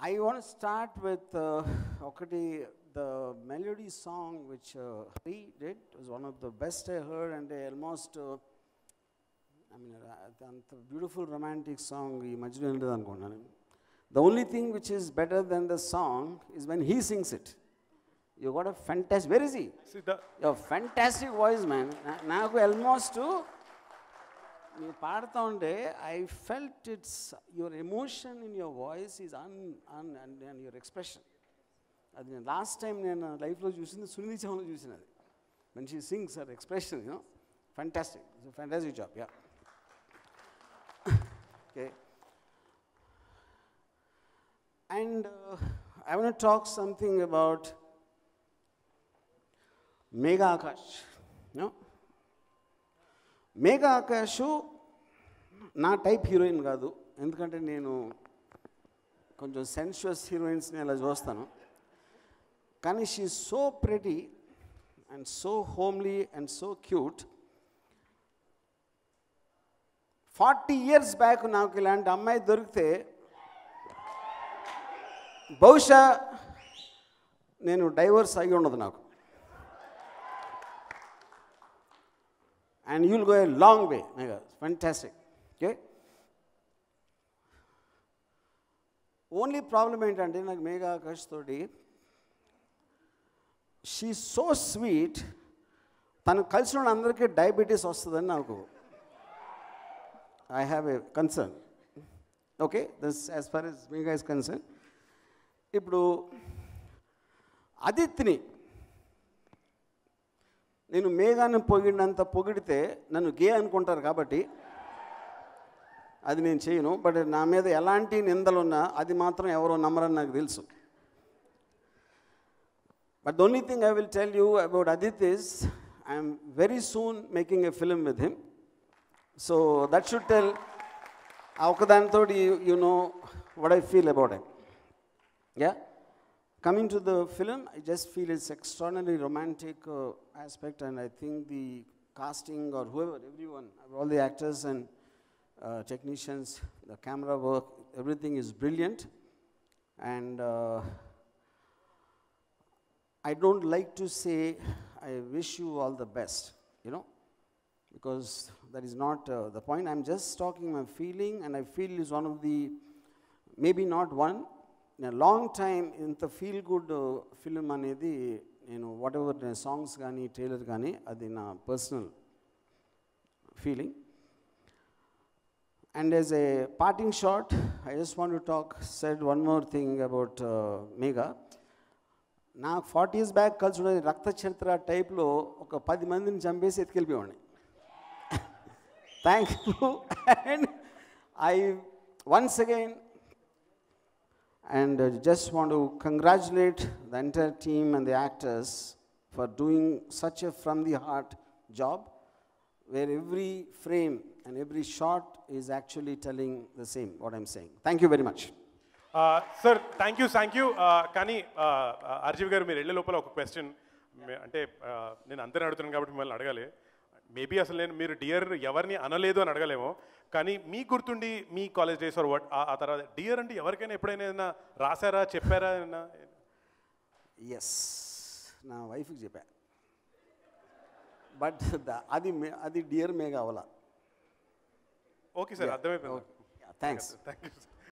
I want to start with uh, the melody song which uh, Hari did was one of the best I heard, and I almost, uh, I mean, a uh, beautiful romantic song. The only thing which is better than the song is when he sings it. You got a fantastic, where is he? Your fantastic voice, man. Now, almost to. Uh, I felt it's your emotion in your voice is un, and your expression. Last time when life, I was using the Sunni When she sings her expression, you know, fantastic. It's a fantastic job, yeah. okay. And uh, I want to talk something about Mega you know. Megha ఆకాశు నా type heroine కాదు ఎందుకంటే నేను కొంచెం సెన్షువస్ హీరోయిన్స్ని అలా చూస్తాను కానీ she so pretty and so homely and so cute forty years back నాకు ఇలాంటి అమ్మాయి దొరికితే బహుశా నేను డైవర్స్ అయి ఉండదు నాకు and you will go a long way. My God, only problem ఏంటంటే నాకు మేఘా ఆకాష్ తోటి షీ సో స్వీట్ తను కలిసిన అందరికీ డయాబెటీస్ వస్తుందని నాకు I have a concern okay this as far as Megha is concern ఇప్పుడు అదిత్ని నేను మేఘాన్ని పొగిడినంత పొగిడితే నన్ను గే అనుకుంటారు కాబట్టి అది నేను చేయను బట్ నా మీద ఎలాంటి నిందలున్నా అది మాత్రం ఎవరో నమ్మరని నాకు తెలుసు but the only thing I will tell you about Adith is I'm very soon making a film with him so that should tell ఆ ఒకదానితో you know what I feel about I yeah Coming to the film, I just feel it's extraordinarily romantic uh, aspect, and I think the casting or whoever, everyone, all the actors and uh, technicians, the camera work, everything is brilliant. And uh, I don't like to say, I wish you all the best, you know, because that is not uh, the point. I'm just talking my feeling, and I feel is one of the, maybe not one, నేను long time ఇంత feel good film అనేది నేను whatever నేను songs కానీ trailer కానీ అది నా personal feeling and as a parting shot I just want to talk said one more thing about Megha నాకు ఫార్టీ ఇయర్స్ బ్యాక్ కలిసి ఉండే రక్త చరిత్ర టైప్లో ఒక పది మందిని చంపేసి ఎత్తుకెళ్ళిపోయాడిని thank you and I once again and uh, just want to congratulate the entire team and the actors for doing such a from the heart job where every frame and every shot is actually telling the same what I'm saying. Thank you very much. Uh, sir. Thank you. Thank you uh, కానీ అర్జీవ్ uh, గారు మీరు వెళ్ళే question ఒక question అంటే నేను అందరిని అడుగుతున్నాను maybe అసలు నేను మీరు డియర్ ఎవరిని అనలేదు అని అడగలేము కానీ మీ గుర్తుండి మీ కాలేజ్ డేస్ ఆర్ వాట్ ఆ తర్వాత డియర్ అంటే ఎవరికైనా ఎప్పుడైనా ఏదైనా రాశారా చెప్పారా ఏదైనా ఎస్ నా వైఫ్కి చెప్పా బట్ అది అది డియర్ మే కావాలా ఓకే సార్ అర్థమైపోయింది థ్యాంక్స్ థ్యాంక్ యూ సార్